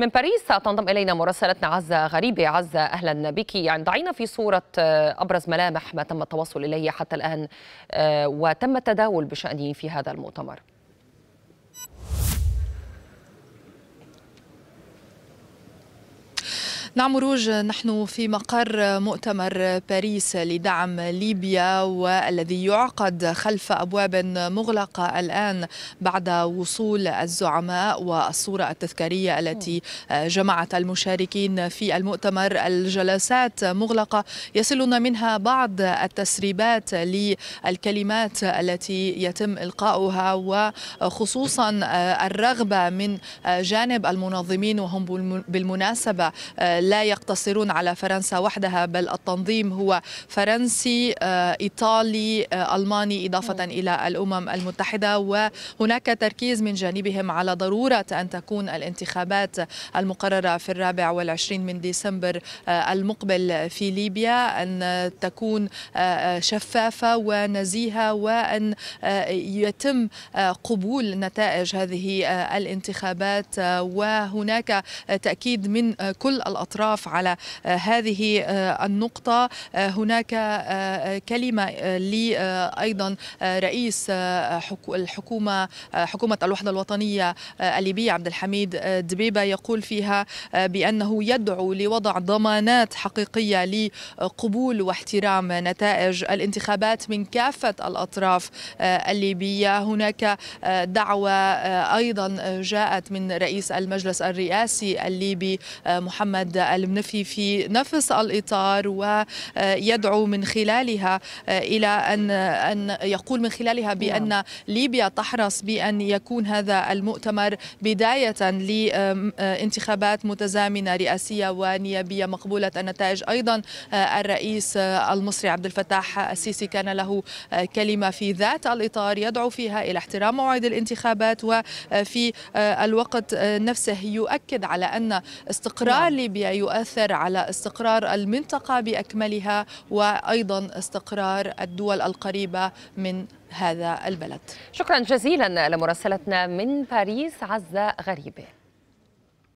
من باريس تنضم إلينا مراسلتنا عزة غريبة عزة أهلا بك يعني ضعينا في صورة آه، أبرز ملامح ما تم التوصل إليه حتى الآن آه، وتم التداول بشأنه في هذا المؤتمر نعم روج نحن في مقر مؤتمر باريس لدعم ليبيا والذي يعقد خلف أبواب مغلقة الآن بعد وصول الزعماء والصورة التذكارية التي جمعت المشاركين في المؤتمر الجلسات مغلقة يصلنا منها بعض التسريبات للكلمات التي يتم إلقاؤها وخصوصا الرغبة من جانب المنظمين وهم بالمناسبة لا يقتصرون على فرنسا وحدها بل التنظيم هو فرنسي آه، إيطالي آه، ألماني إضافة إلى الأمم المتحدة وهناك تركيز من جانبهم على ضرورة أن تكون الانتخابات المقررة في الرابع والعشرين من ديسمبر آه، المقبل في ليبيا أن تكون شفافة ونزيهة وأن يتم قبول نتائج هذه الانتخابات وهناك تأكيد من كل الأطراف الأطراف على هذه النقطة هناك كلمة لي أيضا رئيس الحكومة حكومة الوحدة الوطنية آه، الليبية عبد الحميد آه، دبيبة يقول فيها آه، بأنه يدعو لوضع ضمانات حقيقية لقبول واحترام نتائج الانتخابات من كافة الأطراف الليبية هناك دعوة أيضا جاءت من رئيس المجلس الرئاسي الليبي محمد المنفي في نفس الإطار ويدعو من خلالها آه، إلى أن أن يقول من خلالها نعم. بأن ليبيا تحرص بأن يكون هذا المؤتمر بداية لانتخابات آه، متزامنة رئاسية ونيابية مقبولة النتائج أيضا آه، الرئيس المصري عبد الفتاح السيسي كان له كلمة في ذات الإطار يدعو فيها إلى احترام موعد الانتخابات وفي الوقت نفسه يؤكد على أن استقرار نعم. ليبيا يؤثر على استقرار المنطقة بأكملها وأيضا استقرار الدول القريبة من هذا البلد شكرا جزيلا لمراسلتنا من باريس عزة غريبه